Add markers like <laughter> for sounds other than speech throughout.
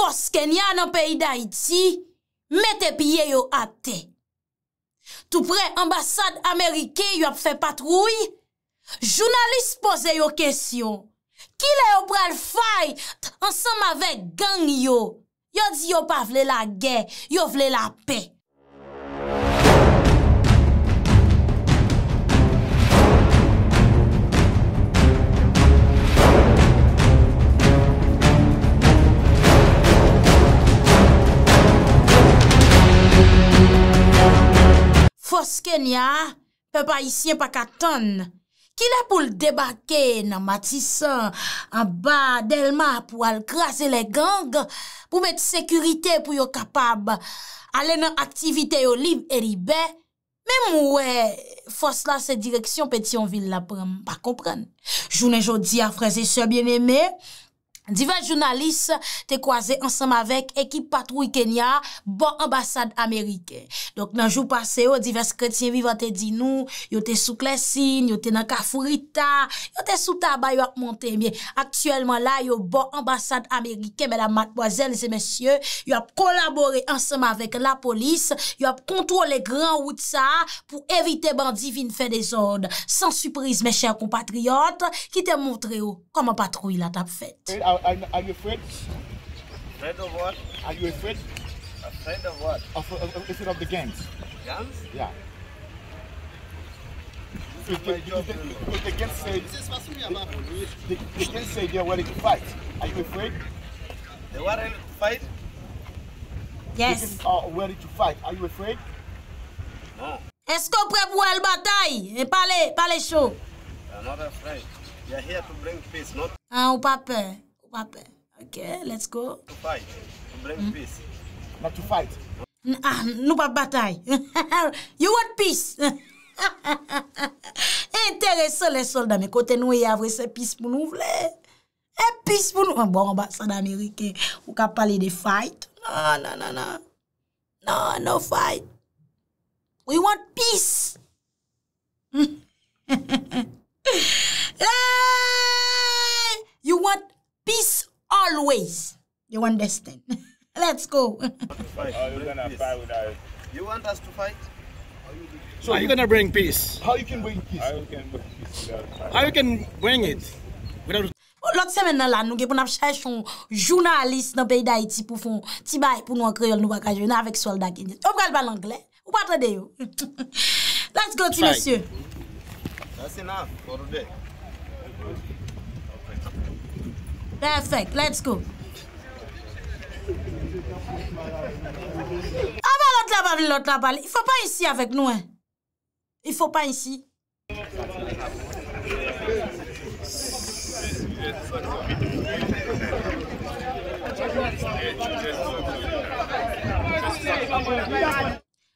Fosken ya nan peyi da iti, metep ye yo ate. Tou pre ambasad Amerike yo ap fe patroui, jounalist pose yo kesyon. Ki le yo pral fay ansam avek gang yo? Yo di yo pa vle la gen, yo vle la pek. Foske nya, pe pa isyen pa katon, ki la pou l debake nan matisan, an ba delman pou al krasi le gang, pou met sekurite pou yo kapab ale nan aktivite yo liv eribe, men mwwe, fos la se direksyon peti an vil la prem, pa kompren. Jounen jodi a fraze se bieneme, Divers jounalist te kwaze ansam avek ekip patroui Kenya Bon ambasad Amerike Donk nan jou pase yo, oh, divers kretien vivante di nou Yo te sou klesin, yo te nan kafurita Yo te sou tabay yo ak montemi Aktuelman la yo bon ambasad Amerike Mè la madmoazel, zè mè sye Yo ap kolabori ansam avek la polis Yo ap kontrole gran ou tsa Pou evite bandivin fè de zonde San suprise mè chèr kompatriot Ki te montre yo, oh, koman patroui la tap fèt... are, are, you afraid? Afraid of what? Are you afraid? Afraid of what? Of, of, of, afraid of the gangs. Gangs? Yeah. This is because the gangs say, the, gangs say they are ready to fight. Are you afraid? They are willing to fight? Yes. They are ready to fight. Are you afraid? No. Esko pre pou el batay? E pale, pale chou. I'm not afraid. They are here to bring peace, not... Ah, ou pa peur. Wapè. Ok, let's go. To fight. Mwen brem hmm? peace. Not to fight. Ah, nou pa batay. <laughs> You want peace? Enteresè <laughs> le solda me kote nou e avre se peace pou nou vle. E eh, peace pou nou. Mwen bon baksan da Amerike. Ou ka pale de fight? Non, non, non, non. Non, no fight. We want peace. <laughs> You want peace? Peace always, you understand. <laughs> Let's go. You want us to fight? So you're gonna bring peace? How you can bring peace? How you can bring it? Lòt semen nan lan, nou gen pou nap chè chon jounalist nan peyi da iti pou fon ti bay pou nou akriyol nou wakajè, nan avek swel da genyè. Ou pou kal pa l'anglè, ou pou patre deyo. <laughs> Let's go ti, monsye. That's enough for today. Perfect. Let's go. Avant l'autre la balle, l'autre la balle. Il faut pas ici avec nous. Hein. Il faut pas ici.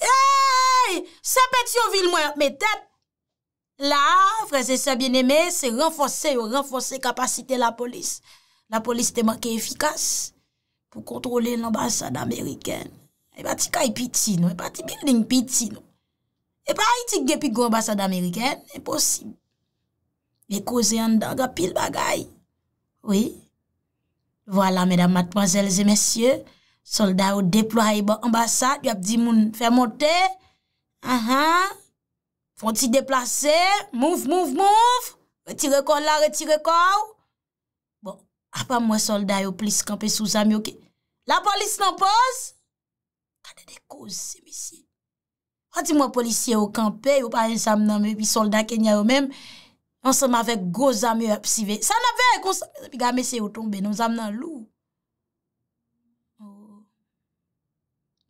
Eyyy, sepe ti yo vil mwen, me tep. La, freze se bien eme, se renfose yo, renfose kapasite la polis. La polis te manke efikas pou kontrole l'ambassade Ameriken. E pati kay piti nou, e pati mil din piti nou. E pa a iti gepi gwo ambassade Ameriken, e posib. Me koze yon dan, ga pil bagay. Oui, voilà, mesdames, mademoiselles et messieurs, Soldat ou deplo a yon ambasad, yon ap di moun fè montè. A ha, fon ti deplase, mounf, mounf, mounf. Retire kor la, retire kor. Bon, apan mwen soldat yon plis kampe sou zamyon ke. La polis nan pos. A de de koz, se misil. A di mwen polis yon kampe, yon pa yon sam nan mwen pi soldat kenya yon mèm. Ansem avèk go zamyon ap sivè. San avèk, ansem avèk, ansem avèk, ansem avèk, ansem avèk.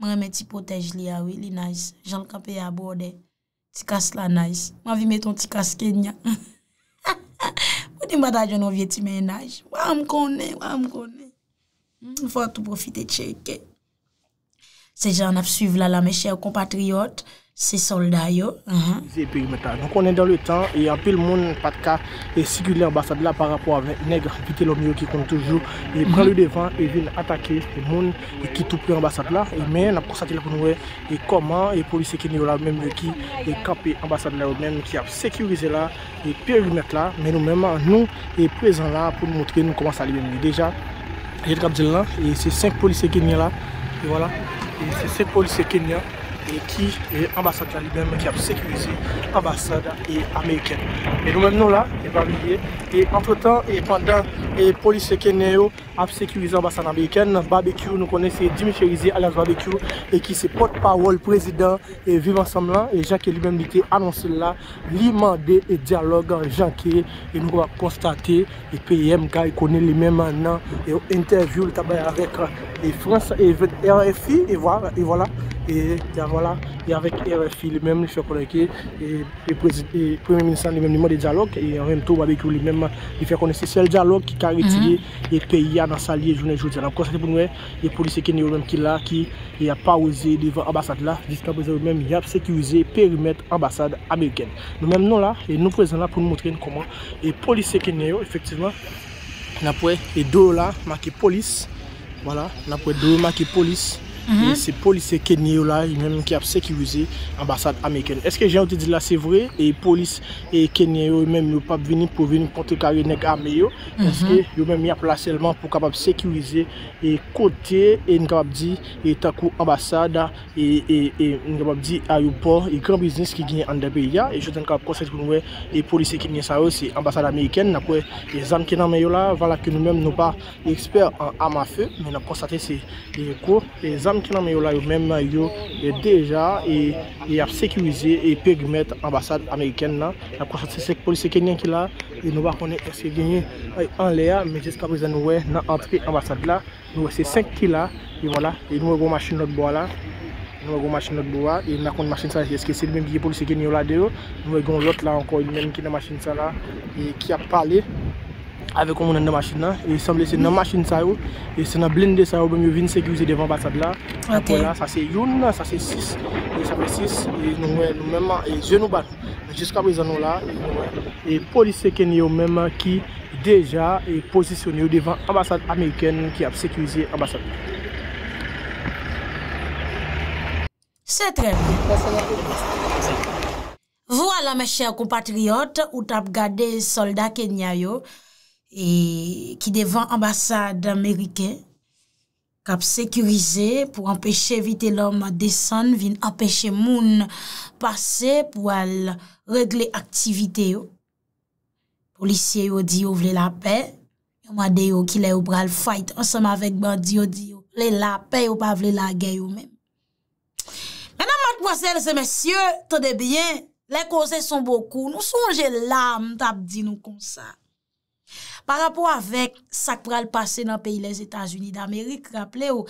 Mwen mwen ti potej li awi, ah li naj, jal kape ya bode, ti kase la naj, mwen vi meton ti kase kenya. <laughs> Mwen di mbata jenon vie ti menaj, wak m konen, wak m konen. Mwen fwa tout profite tcheke. Sejan ap suyv lala me chè ou kompatriot. ces soldats. Yo. pays uh-huh. Donc on est dans le temps et peu le monde pas de cas et circuler l'ambassade là par rapport à nègre vite l'homme qui compte toujours et uh-huh. prend le devant et vient attaquer le monde qui tout près l'ambassade là et mais on a constaté là pour nous et comment les policiers qui sont là même qui est campé ambassade là même qui a sécurisé là et périmètre là mais nous même nous est présent là pour nous montrer nous comment ça lui déjà et c'est cinq policiers sont là et voilà et c'est cinq policiers là qui est l'ambassadeur lui-même qui a sécurisé l'ambassade américaine. Et nous mêmes nous là, et et entre temps, et pendant que les policiers Kenéo a sécurisé l'ambassade américaine, barbecue, nous connaissons Dimitri à la barbecue, et qui se porte-parole président et Vivre ensemble Et et Jacques lui-même a annoncé là, l'immandé et dialogue jean qui et nous avons constaté, et PMK il connaît lui-même maintenant, et interview le tabac avec les euh, France et RFI, Et voilà et voilà et avec RFI euh, lui-même je suis connaître et le premier ministre lui-même demande des dialogues et en même temps avec lui-même il fait connaître ce seul dialogue qui a retiré mhm. et pays dans sa liée journée aujourd'hui donc c'est pour nous les policiers qui même qui là qui a pas osé devant l'ambassade là jusqu'à présent même il a sécurisé périmètre ambassade américaine nous même nous là et nous présents là pour nous montrer comment les policiers qui effectivement pas et deux là marqué police voilà n'a pas deux marqué police E se polise kenye yo la, yon mèm mèm ki ap sekirize ambasade Ameriken. Eske jen wote di la, se vre, e polise kenye yo, yon mèm yon pap vini pou vini ponte karye neg ame yo, eske yon mèm yap la selman pou kapap sekirize kote, e yon kapap di takou ambasade, e yon kapap di ayopor, e gran biznis ki gini an depe yia, e jote yon kapap konsep yon mèm, e polise kenye sa yo, se ambasade Ameriken, napwe, yon zanm kenye ame yo la, vala ki yon mèm nou pa eksper an ama fe, men ap konsep se kou, yon zanm, qui sont là, même yo et déjà et a sécurisé et permettre ambassade américaine là. La police c'est police kenyan qui là et nous va connaître ce gagné euh, en l'air mais jusqu'à présent nous ouais dans entrée ambassade là. Nous c'est 5 qui là et voilà et nous avons machine autre bois là. Nous avons machine autre bois et nous une machine ça est-ce que c'est le même qui est police kenyan là dedans Nous avons l'autre là encore une même qui dans machine ça là et qui a parlé avec mon machine là hein. et semble c'est dans machine ça et c'est dans blindé ça pour venir sécuriser devant l'ambassade là ah, Voilà, ça c'est une ça c'est 6 et ça fait 6 et nous nous même hein, et je nous bat jusqu'à présent nous là et police kenyo même hein, qui déjà est positionné devant ambassade américaine qui a sécurisé ambassade C'est très bien. Voilà mes chers compatriotes, vous tap gardé soldats Kenya E ki devan ambasade Amerike kap sekurize pou empeshe vite lom desen, vin empeshe moun pase pou al regle aktivite yo. Polisye yo di yo vle la pe, yon mwade yo ki le yo bral fight ansama vek ban di yo di yo vle la pe yo pa vle la geyo men. Mwen amat mwazel se mesye, tade byen, le kose son boku, nou sonje lam tap di nou konsa. Par rapport avèk sak pral pase nan peyi les Etats-Unis d'Amerik, rappele ou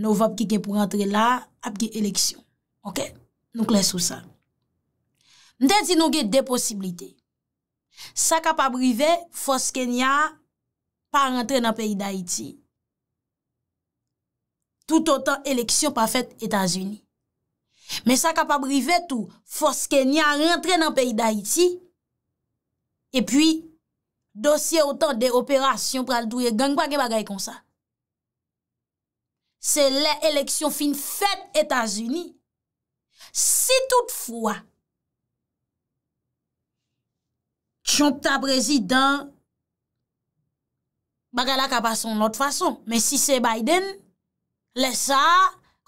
nou vap ki gen pou rentre la, ap gen eleksyon. Ok, nou kles ou sa. Ndè di nou gen de posibilite. Sak ap aprive, fos kenya pa rentre nan peyi d'Aiti. Tout an tan eleksyon pa fèt Etats-Unis. Men sak ap aprive tou, fos kenya rentre nan peyi d'Aiti, epi... dosye ou tan de operasyon pral douye, genk pa gen bagay kon sa. Se le eleksyon fin fèd Etasuni, si toutfwa, chonk ta prezidant, eh bagay la kapason not fason, men si se Biden, le sa,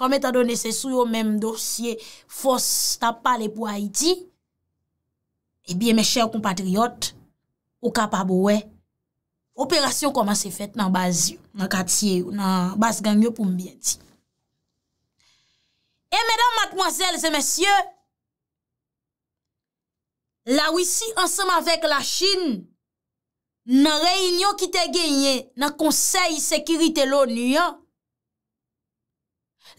kame ta do nesesu yo men dosye, fos ta pale pou Haiti, e biye men chè ou kompatriot, Ou kapab wè. Operasyon koman se fèt nan baz yo, nan katye yo, nan baz gang yo pou mbyen ti. E mèdam matmoazèl zè mèsyè, la wisi ansanm avèk la Chin, nan reynyon ki te genye, nan konsey sekirite lò ni yo,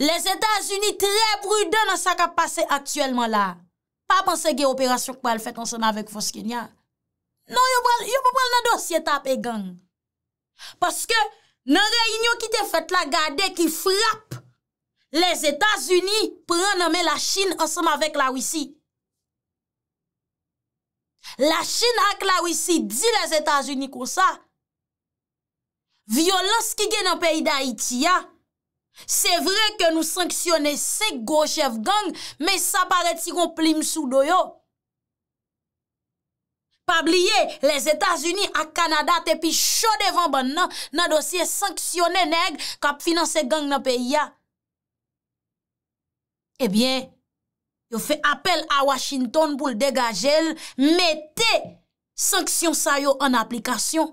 les Etats-Unis tre brudè nan sa kapase aktuelman la. Pa panse genye operasyon koman fèt ansanm avèk fòs genye a. Non, yo pou pral nan dosye tap e gang. Paske nan reynyon ki te fet la gade ki frap, les Etats-Unis praname la Chine ansama vek la Ouissi. La Chine ak la Ouissi di les Etats-Unis kon sa, violans ki gen nan peyi da Haiti ya, se vre ke nou sanksyone se gochev gang, me sa pare ti kon plim sou do yo. Pabliye, les Etats-Unis a Kanada te pi chodevan ban nan, nan dosye sanksyone neg kap finanse gang nan peyi ya. Ebyen, eh yo fe apel a Washington pou l'degajel, mette sanksyon sa yo an aplikasyon.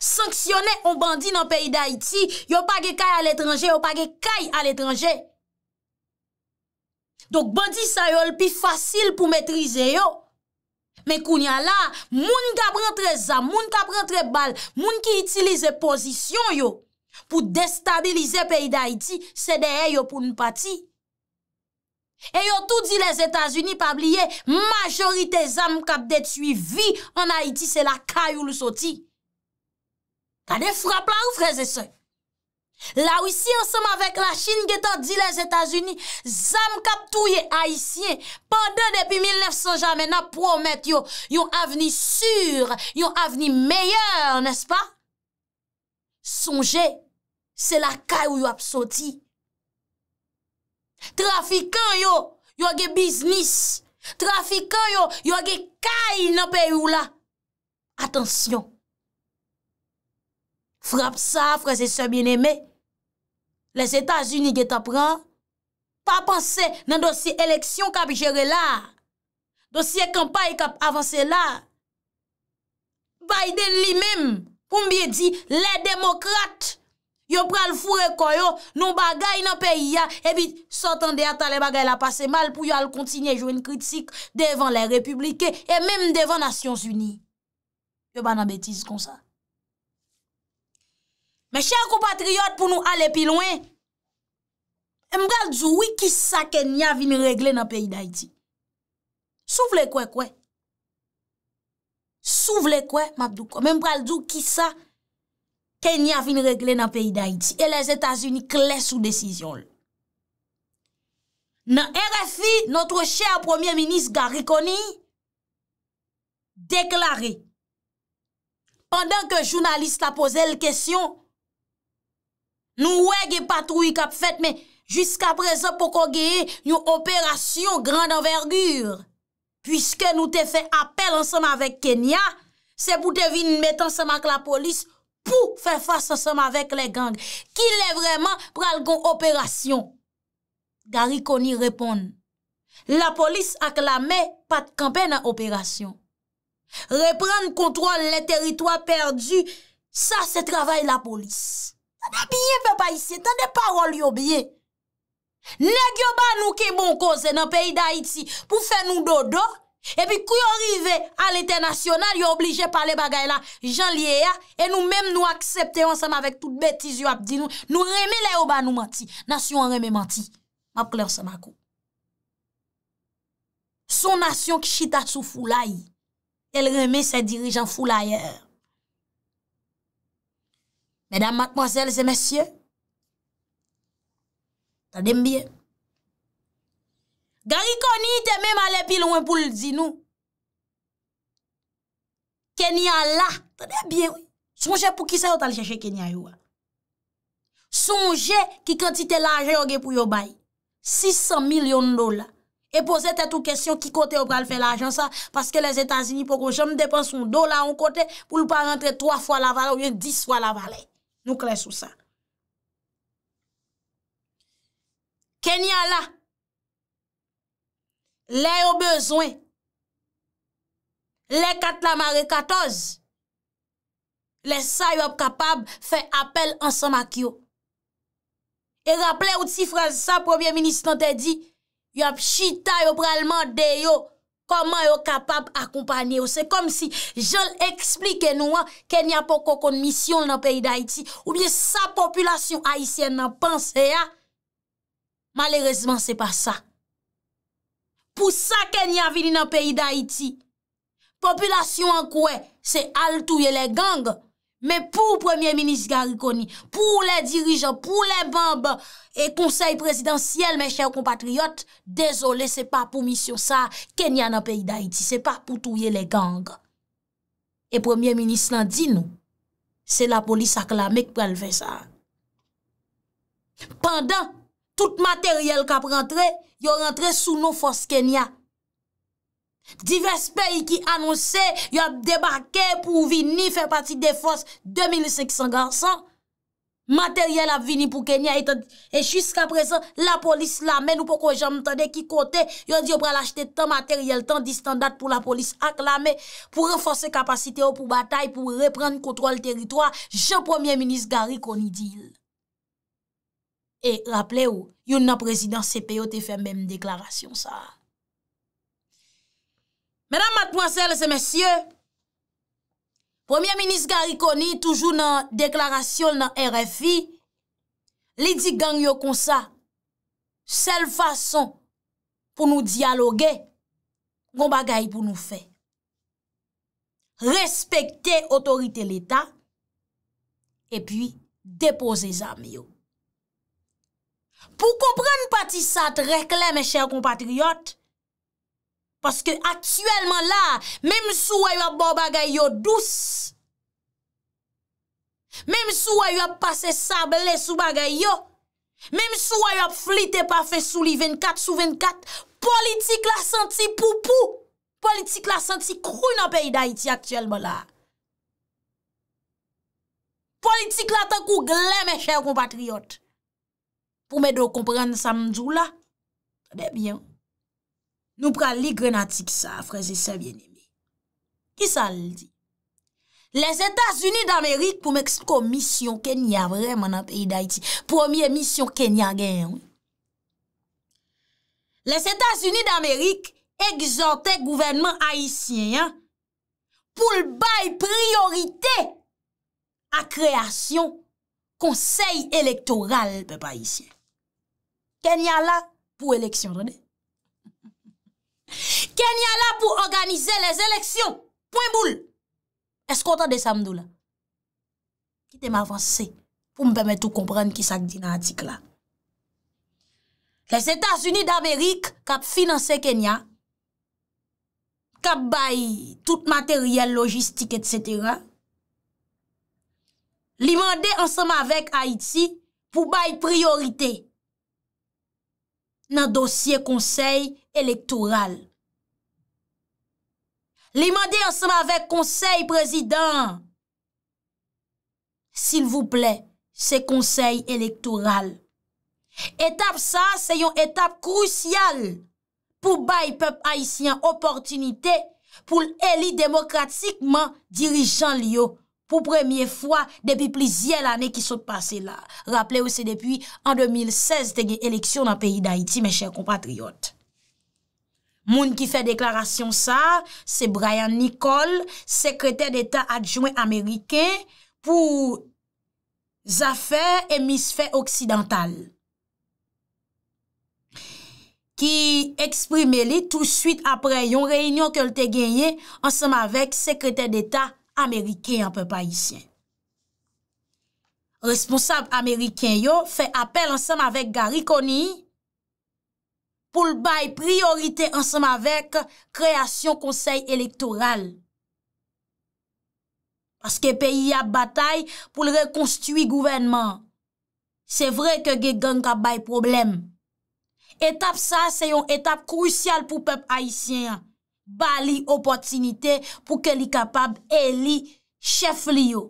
Sanksyone an bandi nan peyi da iti, yo pa ge kay al etranje, yo pa ge kay al etranje. Dok bandi sa yo l pi fasil pou metrize yo. Me kounya la, moun ka prentre zam, moun ka prentre bal, moun ki itilize pozisyon yo pou destabilize peyi da Haiti, se deye yo pou n'pati. E yo tout di les Etats-Unis pa bliye, majorite zam kap detui vi an Haiti, se la kayou lousoti. Kade frapla ou freze se? La wisi ansem avèk la chine getan di les Etats-Unis, zam kap touye haisyen, pandan depi 1900 jamè nan promet yo, yo avni sur, yo avni meyèr, nèspan? Sonje, se la kay ou yo apsoti. Trafikan yo, yo ge biznis. Trafikan yo, yo ge kay nan pey ou la. Atensyon. Frappe sa, freze se binemè. Les Etats-Unis geta pran, pa panse nan dosye eleksyon kap jere la, dosye kampaye kap avanse la. Biden li mem, pou mbiye di, le demokrate, yo pral fure koyo, nou bagay nan peyi ya, evit sotan de ata le bagay la pase mal pou yo al kontinye joun kritik devan le republiken e menm devan Nasyons Uni. Yo banan betis kon sa. Mè chè akou patriyot pou nou ale pi louen. Mè mbral djou wè kisa kè nye avini regle nan peyi da iti. Sou vle kwe kwe. Sou vle kwe, mabdou kwa. Mè mbral djou kisa kè nye avini regle nan peyi da iti. E les Etats-Unis kles sou desisyon lè. Nan RFI, notre chè a Premier Ministre Garikoni, deklare, pandan ke jounaliste apose l kesyon, Nou wè gè patrou y kap fèt, mè, jisk apre zè pou kogueye yon operasyon grand anvergur. Pwiske nou te fè apel ansèm avèk Kenya, se pou te vin met ansèm ak la polis pou fè fòs ansèm avèk le gang. Ki lè vreman pral gon operasyon? Garikoni repon. La polis ak la mè pat kampè nan operasyon. Repran kontrol le teritwa perdi, sa se travay la polis. Piye ve pa isye, tan de parol yo biye. Neg yo ban nou ki bon koze nan peyi da Haiti pou fe nou dodo. E pi kou yo rive al ete nasyonal, yo oblije pale bagay la jan liye ya. E nou mem nou aksepte yon saman vek tout betiz yo apdi. Nou reme le yo ban nou manti. Nasyon reme manti. Mab kle yon saman kou. Son nasyon ki chita sou fulay, el reme se dirijan fulay er. Mèdam matmoazèl, zè mèsyè, ta dèm byèm. Gar i koni, te mèm alepil ouen pou l'dinou. Kenya la, ta dèm byèm. Sonje pou kisa yo tal cheche kenya yo a. Sonje ki kantite l'ajen yo ge pou yo bay. 600 milyon dola. E pose te tou kesyon ki kote yo pral fè l'ajen sa, paske les Etats-Unis pou konjèm depan son dola ou kote pou l'pa rentre 3 fwa la valet ou yon 10 fwa la valet. Nou kre sou sa. Ken ya la, le yo bezwen, le kat la mare katoz, le sa yo ap kapab fe apel ansan mak yo. E rapple ou ti fran sa, premier minister te di, yo ap chita yo pralman de yo. Koman yo kapap akompany yo? Se kom si jol eksplike nou an, ken ya pou kon kon misyon nan peyi da iti, ou bie sa popülasyon haisyen nan panse ya, malérezman se pa sa. Pou sa ken ya vini nan peyi da iti, popülasyon an kouè, se al touye le gang. Men pou premier-minist Garikoni, pou le dirijan, pou le bamba, e konsey presidansiyel, men chèr compatriot, dezolé, se pa pou misyon sa, Kenya nan peyi d'Haïti, se pa pou touye le gang. E premier-minist lan di nou, se la polis akla mek pou alve sa. Pendan, tout materyel kap rentre, yo rentre sou nou fos Kenya. Divers peyi ki anonsè yo ap debakè pou vini fè pati defons 2500 garsan. Materyèl ap vini pou Kenya etan. Et jusqu'a presen la polis la men ou poko jan mtande ki kote yo diyo pral achete tan materyèl, tan distandat pou la polis aklamè. Pou renforsè kapasite ou pou batay pou repren kontrol teritwa. Je premier minis gari koni dil. Et rappele ou, yon nan prezident CPO te fè mbem deklarasyon sa. Mèdam Mat Mwansel se mèsyè, Premier Ministre Garikoni toujou nan deklarasyon nan RFI, li di gang yo konsa, sel fason pou nou diyaloge, kon bagay pou nou fe. Respekte otorite l'Etat, e pi depoze zami yo. Pou kompren pati sa te rekle mè chèr kompatriot, mèdam Mat Mwansel se mèsyè, Paske aktyelman la, mem sou woy wap bo bagay yo dous, mem sou woy wap pase sable sou bagay yo, mem sou woy wap flite pa fe sou li 24 sou 24, politik la santi poupou, politik la santi krou na peyday ti aktyelman la. Politik la tan kou gle men chèv kon patriot, pou men do kompren sa mdjou la, debyen. Nou pran li grenatik sa, freze sebyenimi. Ki sa li di? Les Etats-Unis d'Amerik pou m'eks komisyon Kenya, vreman an peyi da iti. Premier misyon Kenya gen yon. Les Etats-Unis d'Amerik egzante gouvernement Haitien, pou l'bay priorite a kreasyon konsey elektoral pe pa Haitien. Kenya la pou eleksyon, rane? Kenya la pou organize les eleksyon, point boule. Eskotan de samdou la. Kitem avanse pou mbeme tou komprende ki sak dinantik la. Les Etats-Unis d'Amerik kap finanse Kenya, kap bay tout materiel logistik etc. Limande ansama vek Haiti pou bay priorite. nan dosye konsey elektoral. Li mandi anseman vek konsey prezident, sil vou ple, se konsey elektoral. Etap sa, se yon etap krousyal, pou bay pep haisyen oportunite, pou l'eli demokratikman dirijan liyo. ou premye fwa depi plizye l ane ki sot pase la. Raple ou se depi an 2016 te gen eleksyon an peyi d'Haïti, men chèr kompatriot. Moun ki fè deklarasyon sa, se Brian Nicole, sekretè d'Etat adjouen Amerike, pou zafè emis fè oksidental. Ki eksprime li tout suite apre yon reynyon ke l te genye, ansèm avèk sekretè d'Etat Amerike. Amerikey an pep ayisyen. Responsab Amerikey yo fe apel ansenm avek Gary Connie pou l bay priorite ansenm avek kreasyon konsey elektoral. Paske peyi ap batay pou l rekonstuit gouvenman. Se vre ke ge gen ka bay problem. Etap sa se yon etap kruisyal pou pep ayisyen an. bali opotinite pou ke li kapab e li chef li yo.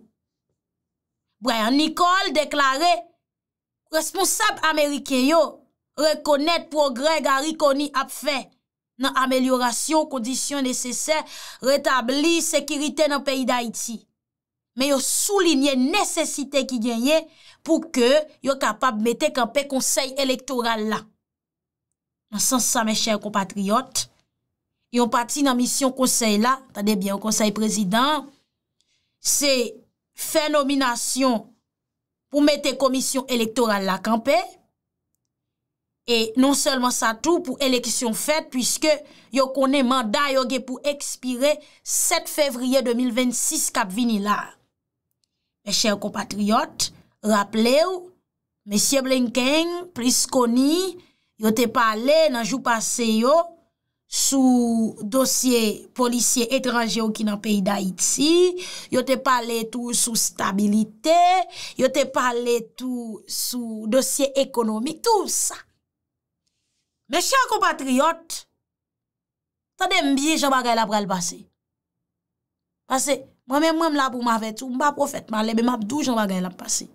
Brian Nicole deklare, responsab Amerike yo, rekonet progre gari koni ap fe, nan ameliorasyon kondisyon neseser, retabli sekirite nan peyi da iti. Me yo souline nesesite ki genye, pou ke yo kapab metek anpe konsey elektoral la. Nan sens sa me chèr kompatriot, yon pati nan misyon konsey la, tadebyan konsey prezident, se fenominasyon pou mete komisyon elektoral la kampe, e non selman sa tou pou eleksyon fet, pwiske yon kone manda yon ge pou ekspire 7 fevriye 2026 kap vini la. Mèche yon kompatriot, raple ou, Mèche Blenken, Prisconi, yon te pale nan jou pase yon, sou dosye polisye etranje ou ki nan peyi d'Haïti, yo te pale tout sou stabilite, yo te pale tout sou dosye ekonomi, tout sa. Me chan komatriot, tade mbiye jan bagay la pral basi. Basi, mwen mwen mlabou mavetou, mba profet malè, mbe mabdou jan bagay la pral basi.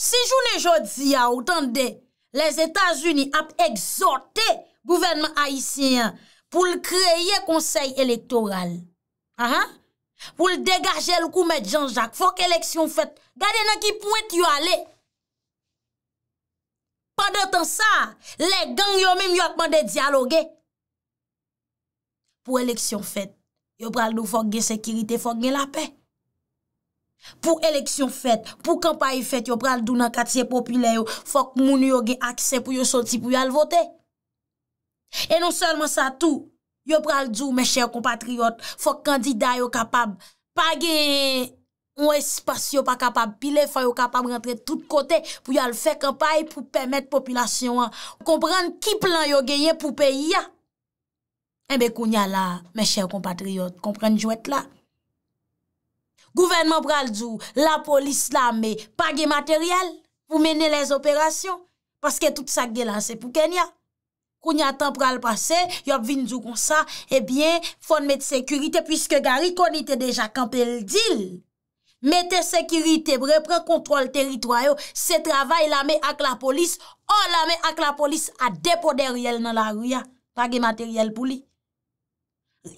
Si joun e jodzi ya ou tande les Etats-Unis ap exhorté gouvernement haïtien pou l kreye konsey elektoral, pou l degaje l koumèd Jean-Jacques, fòk eleksyon fèt, gade nan ki pou et yo ale. Pan de tan sa, le gang yo mèm yo akman de diyaloge. Pou eleksyon fèt, yo pral nou fòk gen sekirite, fòk gen la pe. Pou eleksyon fèt, pou kampaye fèt, yo pral nou nan katye popile yo, fòk moun yo gen akse pou yo soti pou yo alvote. E non selman sa tou, yo pral djou mè chèr kompatriot, fò kandida yo kapab page yon espasyon pa kapab pile, fò yo kapab rentre tout kote pou yon fè kampaye pou pèmèt popilasyon an. Komprenn ki plan yo genyen pou peyi ya? Ebe eh koun ya la mè chèr kompatriot, komprenn jou et la. Gouvenman pral djou, la polis la me page materyel pou mène les operasyon, paske tout sa genyan se pou Kenya. Koun ya tan pral pase, yop vin djou kon sa, ebyen fon met sekurite pwiske gari kon ite deja kampel dil. Mete sekurite bre, pren kontrol teritwayo, se travay la me ak la polis, an la me ak la polis a depo de riyel nan la riyan, page materyel pou li.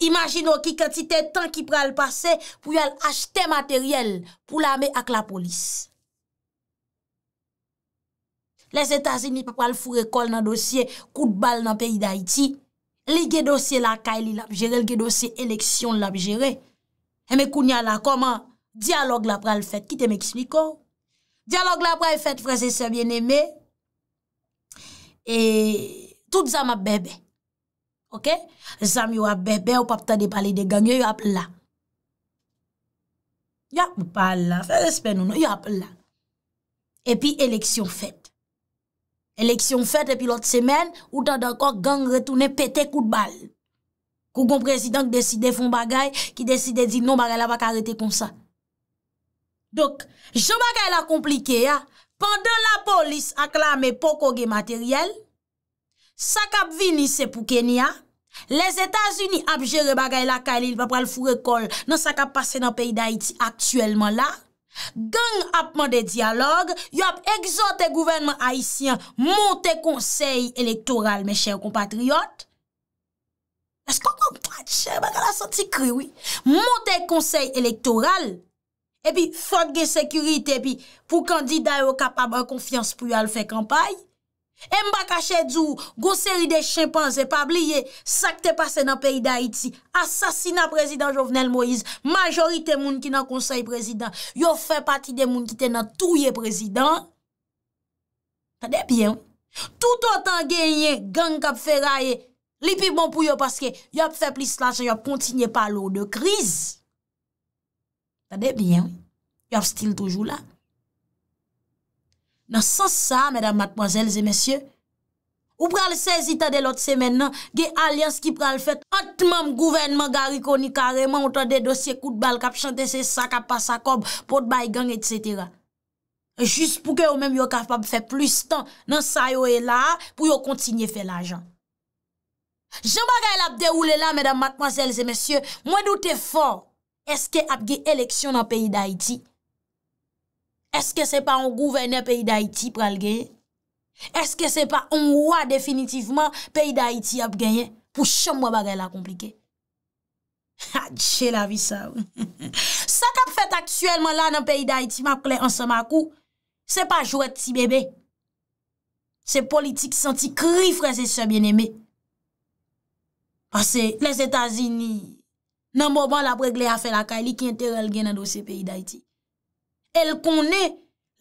Imagino ki katite tan ki pral pase pou yal achte materyel pou la me ak la polis. Les Etats-Unis pa pral fwo rekol nan dosye kout bal nan peyi d'Haïti. Li ge dosye lakay li lap jere, li ge dosye eleksyon lap jere. E me kounya la koman, diyalog la pral fèt, ki te me ekspliko. Oh? Dyalog la pral fèt, frasè se bien eme. E tout zan ap bebe. Ok? Zan yo ap bebe, ou pap ta de pale de gangyo, yo ap la. Yo ap la, fè l'espe nou nou, yo ap la. E pi eleksyon fèt. Eleksyon fèt epi lot semen, ou tan d'akor gang retounen pète kout bal. Kou goun prezident ki deside fon bagay, ki deside di non bagay la va karete kon sa. Dok, jom bagay la komplike ya, pandan la polis aklame poko ge materyel, sakap vinise pou Kenya, les Etats-Unis ap jere bagay la kalil pa pral fure kol, nan sakap pase nan peyi da iti aktuelman la, Gagn apman de diyalog, yop egzote gouvenman haisyen, monte konsey elektoral, me chè ou kompatriot. Esko kompatriot, chè, baka la santi kriwi. Monte konsey elektoral, epi fote gen sekurite, epi pou kandida yo kapab an konfians pou yo al fè kampay. E Mbaka chedzou, goseri de chimpanzè, pabliye, sakte pase nan peyi da iti, asasina prezident Jovenel Moïse, majorite moun ki nan konsey prezident, yo fè pati de moun ki te nan touye prezident. Tadebyen. Tout otan genyen, gang kap feraye, lipi bon pou yo paske, yo fè plis lajan, yo kontinye palo de kriz. Tadebyen. Yo stil toujou la. Nan sans sa, mèdam matmozèl zè mèsyè, ou pral sezita de lot semen non? nan, ge alians ki pral fet otman m gouvenman gariko ni kareman ou ta de dosye kout bal kap chante se sakap pasakob, pot baygan, etc. Jus pou ke ou menm yo kapap fe plis tan nan sayo e la, pou yo kontinye fe l'ajan. Jamba gay la ap deroule la, mèdam matmozèl zè mèsyè, mwen doute fò, eske ap ge eleksyon nan peyi d'Haïti? eske se pa on gouvene peyi da iti pral genye? Eske se pa on wwa definitivman peyi da iti ap genye? Pou chan mwa bagay la komplike. Ha, dje la vi sa. <laughs> Sa kap fet aktuelman la nan peyi da iti map klen ansan makou, se pa jwet ti bebe. Se politik senti kri freze se bien eme. Ase, les Etasini nan mwoban la pregle afe la kaili ki ente rel gen nan dosye peyi da iti. El kone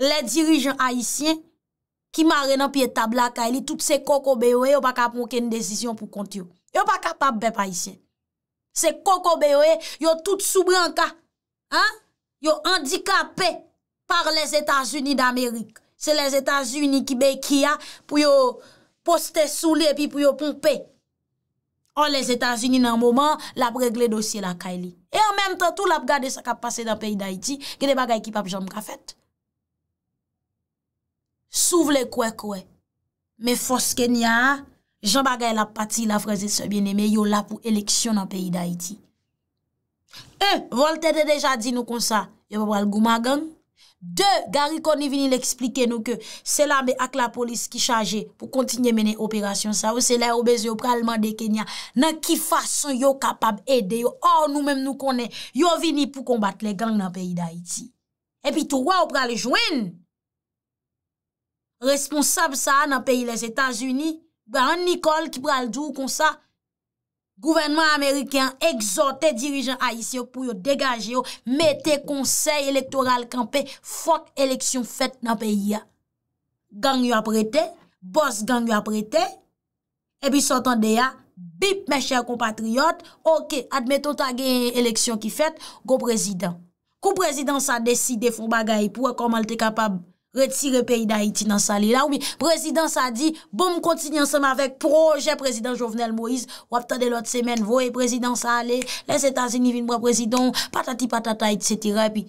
le dirijen haisyen ki mare nan piye tabla ka. Eli tout se koko bewe yo baka pounke yon desisyon pou konti yo. Yo baka pape bep haisyen. Se koko bewe yo tout soubran ka. Yo handikapè par les Etats-Unis d'Amerik. Se les Etats-Unis ki be kia pou yo poste soule pi pou yo pounpe. An les Etats-Unis nan mouman, la pregle dosye la kay li. E an menm tan tou la pregle dosye la kay li. La pregle dosye la kay li. La pregle dosye la kay li. Gede bagay ki pap jom grafet. Souvle kwe kwe. Me foske nya, jom bagay la pati la pregle dosye la kay li. Yo la pou eleksyon nan peyi da iti. E, eh, volte de deja di nou konsa. Yo pa pral gouma geng. De, gari kon ni vini l'explike nou ke, se la me ak la polis ki chaje pou kontinye mene operasyon sa, ou se la yo bez yo pralman de Kenya, nan ki fason yo kapab ede yo, or nou menm nou konen, yo vini pou kombat le gang nan peyi Daiti. E pi touwa yo praljouen, responsab sa nan peyi les Etats-Unis, ba an nikol ki praljou kon sa. Gouvernement Ameriken egzote dirijen a yisi yo pou yo degaje yo, mette konsey elektoral kampe, fok eleksyon fet nan peyi ya. Gang yo aprete, bos gang yo aprete, ebi sotan de ya, bip me chèr kompatriyot, ok, admeton ta genye eleksyon ki fet, go prezident. Ko prezident sa deside fon bagay pou e komal te kapab? Retire peyi da iti nan sa li la ou mi. Prezident sa di, bom kontinye anseman vek proje prezident Jovenel Moïse. Wap ta de lot semen, voye prezident sa li. Les Etats-Unis vin pou prezident. Patati patata iti setira pi.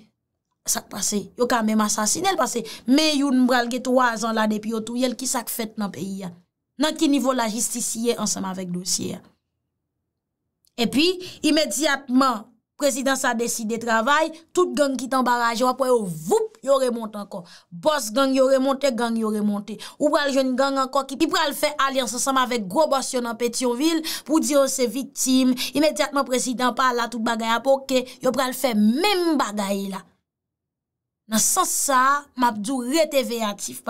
Sak pase. Yo ka mem asasine, el pase. Me yon mbral ge 3 an la depi yo tou yel ki sak fet nan peyi ya. Nan ki nivou la jistisiye anseman vek dosye ya. E pi, imediatman... Prezidans a deside travay, tout gang kitan baraj, wapwe yo oh, vup, yo remonte anko. Bos gang yo remonte, gang yo remonte. Ou pral jen gang anko ki pral fe aliansan saman vek grobasyon an Petionville pou diyo oh, se viktim. Imediatman prezidans pa la tout bagay apoke, yo pral fe men bagay la. Nan san sa, mapdou reteve atif.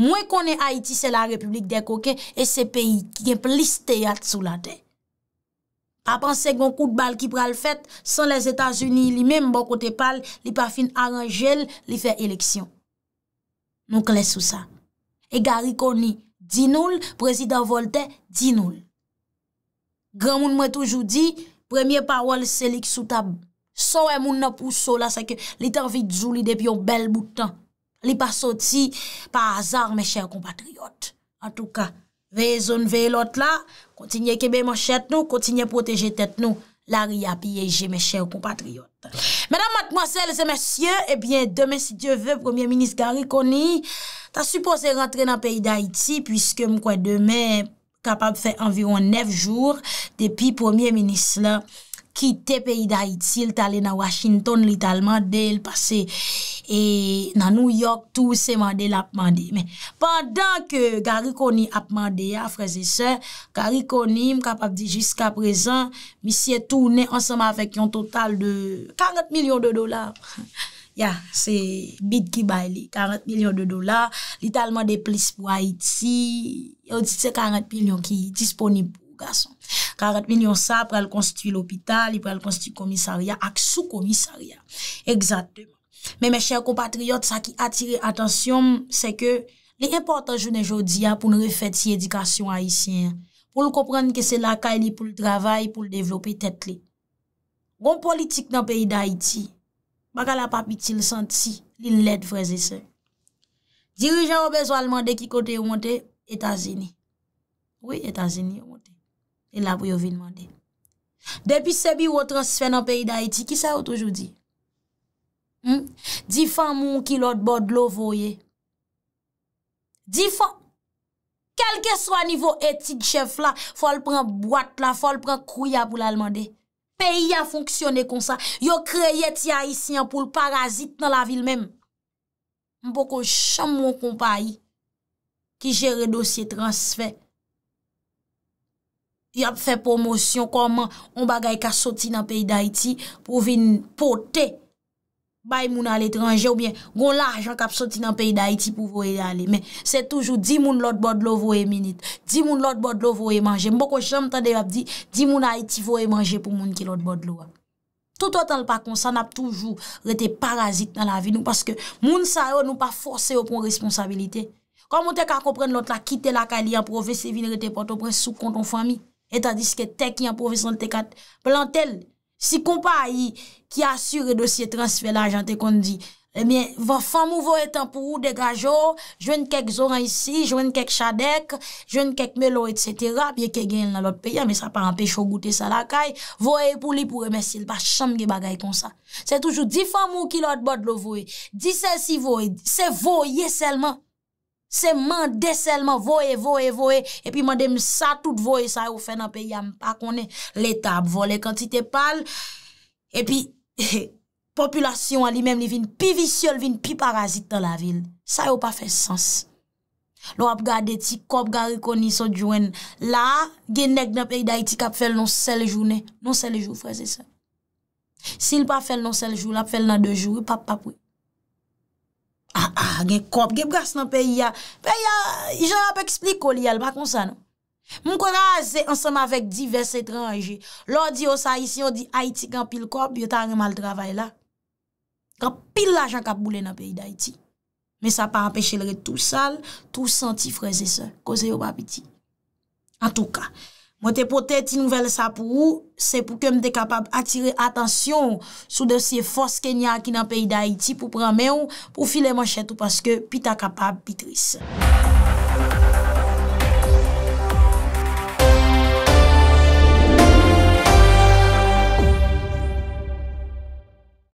Mwen konen Haiti se la Republik de Koke, e se peyi ki gen pliste yat sou la dey. A pan se gwen kout bal ki pral fet, san les Etats-Unis, li menm bon kote pal, li pa fin aranjel, li fe eleksyon. Nou kles sou sa. E gari koni, dinoul, prezident Voltaire, dinoul. Gran moun mwen toujou di, premye parwal selik sou tab. So e moun napousou la seke, li tanvi djouli depi yon bel boutan. Li pa soti, pa azar me chèr kompatriot, an tou ka. Veye zon, veye lot la, kontinye kebe man chet nou, kontinye proteje tet nou. Lari api yeji me chè ou kompatriot. Mèdam, matmoasèl, zè mèsyè, ebyen, eh demè si djè vè, Premier Ministre Gary Connie, ta suppose rentre nan peyi d'Haïti, pwiske mkwen demè kapab fè anviron nef jour depi Premier Ministre la. Ki te peyi da iti, il tale na Washington, li talman de, il pase e, na New York, tou seman de la apman de. Men, pandan ke gari koni apman de ya, freze se, gari koni, m kapap di jiska prezan, misye toune ansama vek yon total de 40 milyon de dolar. <laughs> Ya, se bid ki bay li, 40 milyon de dolar, li talman de plis pou Haiti, yon dit se 40 milyon ki disponib pou. kason. 40 minyon sa pral konstitu l'opital, pral konstitu komisariya ak sou komisariya. Eksatèman. Mè mè chèr kompatriyot sa ki atire atensyon, se ke li importan jounen joudiya pou nou refèti edikasyon haisyen. Pou nou kompran ke se lakay li pou l'dravay pou l'devlopè tèt li. Gon politik nan peyi d'Haïti, baka la papi ti l'santi li lèd vreze se. Dirijan ou bezalman de ki kote ou mwante, Etazeni. Oui, Etazeni ou mwante. E la pou yo vi nman de. Depi sebi yo transfe nan peyi da eti, ki sa yo toujou di? Difan moun ki lot bod lo voye. Difan. Kelke so a nivou eti chèf la, fol pren boat la, fol pren kou ya pou lalman de. Peyi ya fonksyonne kon sa. Yo kreye ti a isi an pou lparazit nan la vil menm. Mpoko chan moun kompa yi, ki jere dosye transfe. Mpoko chan moun kompa yi, Y ap fe promosyon koman on bagay ka soti nan peyi d'Haïti pou vin pote. Bay moun al etranje ou bien goun la ajan kap soti nan peyi d'Haïti pou vou e ale. Men se toujou di moun lot bod lou vou e menit. Di moun lot bod lou vou e manje. Mbokou chanm tande y ap di di moun Haïti vou e manje pou moun ki lot bod lou a. Toutotan l pa konsan ap toujou rete parazit nan la vi nou. Paske moun sa yo nou pa force yo pou moun responsabilite. Kwa moun te ka kompren lout la kite la kaliyan pou vese vin rete poto pre sou konton fami. Etadiske tek yon profesyon te kat plantel, si kompa yi ki asyre dosye transfer la jante kon di, emyen eh va famou voye tanpou ou degajo, jwen kek zoran isi, jwen kek chadek, jwen kek melo et cetera, pye ke gen nan lot peya, me sa pa anpechou goute sa lakay, voye pou li pou remesil, pa chanm ge bagay kon sa. Se toujou di famou ki lot bot lo voye, di sel si voye, se voye selman. Se man deselman voe, voe, voe, epi man dem sa tout voe, sa yo fe nan pe yam pa konen. Le tab vole, kantite pal, epi <laughs> populasyon an li men li vin pi visyol, vin pi parazit tan la vil. Sa yo pa fe sens. Lo ap gade ti, kop gade koni so djwen, la genek nan pe y da iti kap fel nan sel jounen, non nan sel joun freze se. Sil pa fel nan sel joun, ap fel nan de joun, e pap pap wè. A, ah, a, ah, gen kop, gen bras nan peyi ya. Peyi ya, jen ap eksplik kol yal, bakon sa nou. Moun konan aze ansama vek divers etranjè. Lò di osay si yon di Haiti gen pil kop, yo ta an gen mal travay la. Gen pil la jan kap boulè nan peyi d'Haiti. Men sa pa anpeche lè tou sal, tou senti freze sa, koze yo babiti. An tou ka. Mwen te pote ti nouvel sa pou ou, se pou kem te kapab atire atansyon sou de se fos Kenya ki nan peyi da Haiti pou prame ou pou file manchet ou paske pi ta kapab pi tris.